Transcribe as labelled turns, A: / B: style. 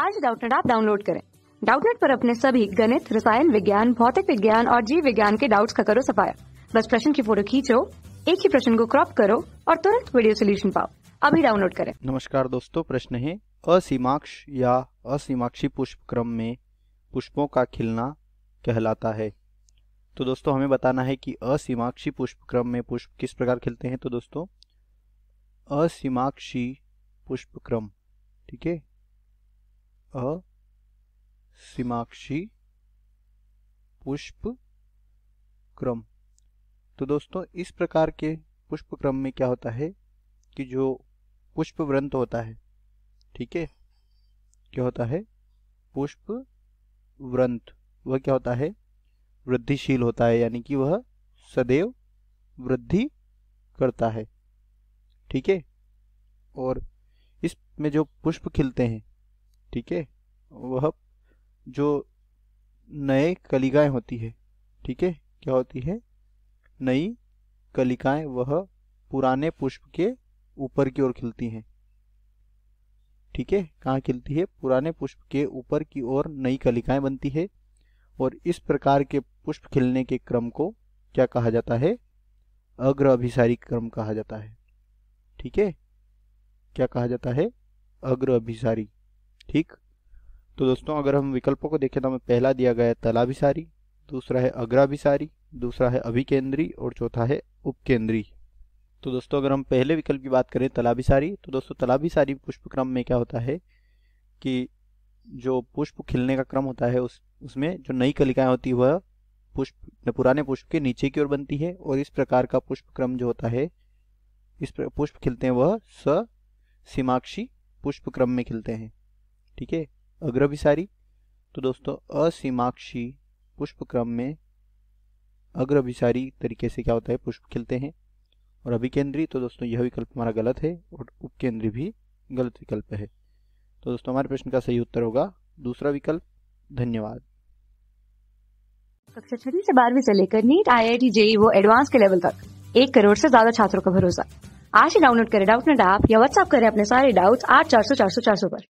A: आज डाउटनेट आप डाउनलोड करें डाउटनेट पर अपने सभी गणित रसायन विज्ञान भौतिक विज्ञान और जीव विज्ञान के डाउट्स का करो सफाया बस प्रश्न की फोटो खींचो एक ही प्रश्न को क्रॉप करो और तुरंत वीडियो सोल्यूशन पाओ अभी डाउनलोड करें
B: नमस्कार दोस्तों प्रश्न है असीमाक्ष या असीमाक्षी पुष्प क्रम में पुष्पों का खिलना कहलाता है तो दोस्तों हमें बताना है कि असीमाक्षी पुष्प क्रम में पुष्प किस प्रकार खिलते हैं तो दोस्तों असीमाक्षी पुष्प क्रम ठीक है अ सीमाक्षी पुष्प क्रम तो दोस्तों इस प्रकार के पुष्प क्रम में क्या होता है कि जो पुष्प व्रंत होता है ठीक है क्या होता है पुष्प व्रंत वह क्या होता है वृद्धिशील होता है यानी कि वह सदैव वृद्धि करता है ठीक है और इसमें जो पुष्प खिलते हैं ठीक है वह जो नए कलिकाएं होती है ठीक है क्या होती है नई कलिकाएं वह पुराने पुष्प के ऊपर की ओर खिलती हैं ठीक है कहाँ खिलती है पुराने पुष्प के ऊपर की ओर नई कलिकाएं बनती है और इस प्रकार के पुष्प खिलने के क्रम को क्या कहा जाता है अग्र अभिसारी क्रम कहा जाता है ठीक है क्या कहा जाता है अग्र अभिसारी ठीक तो दोस्तों अगर हम विकल्पों को देखें तो हमें पहला दिया गया है तलाभिसारी दूसरा है अग्राभिसारी दूसरा है अभिकेंद्री और चौथा है उपकेंद्री तो दोस्तों अगर हम पहले विकल्प की बात करें तलाभिसारी तो दोस्तों तलाभिसारी पुष्प क्रम में क्या होता है कि जो पुष्प खिलने का क्रम होता है उस उसमें जो नई कलिकाएं होती है वह पुष्प पुराने पुष्प के नीचे की ओर बनती है और इस प्रकार का पुष्प क्रम जो होता है इस पुष्प खिलते हैं वह स सीमाक्षी पुष्प क्रम में खिलते हैं ठीक है अग्रभिसारी तो दोस्तों असीमाक्षी पुष्प क्रम में अग्रभिसारी तरीके से क्या होता है पुष्प खिलते हैं और अभिकेंद्री तो दोस्तों यह विकल्प हमारा गलत है और उपकेंद्री भी गलत विकल्प है तो दोस्तों हमारे प्रश्न का सही उत्तर होगा दूसरा विकल्प धन्यवाद
A: कक्षा छठी से बारहवीं से लेकर NEET I I T JEE वो एडवांस के लेवल तक एक करोड़ से ज्यादा छात्रों का भरोसा आज ही डाउनलोड करें डाउट नेट ऐप या व्हाट्सअप करें अपने सारे डाउट्स आठ चार सौ चार सौ चार सौ पर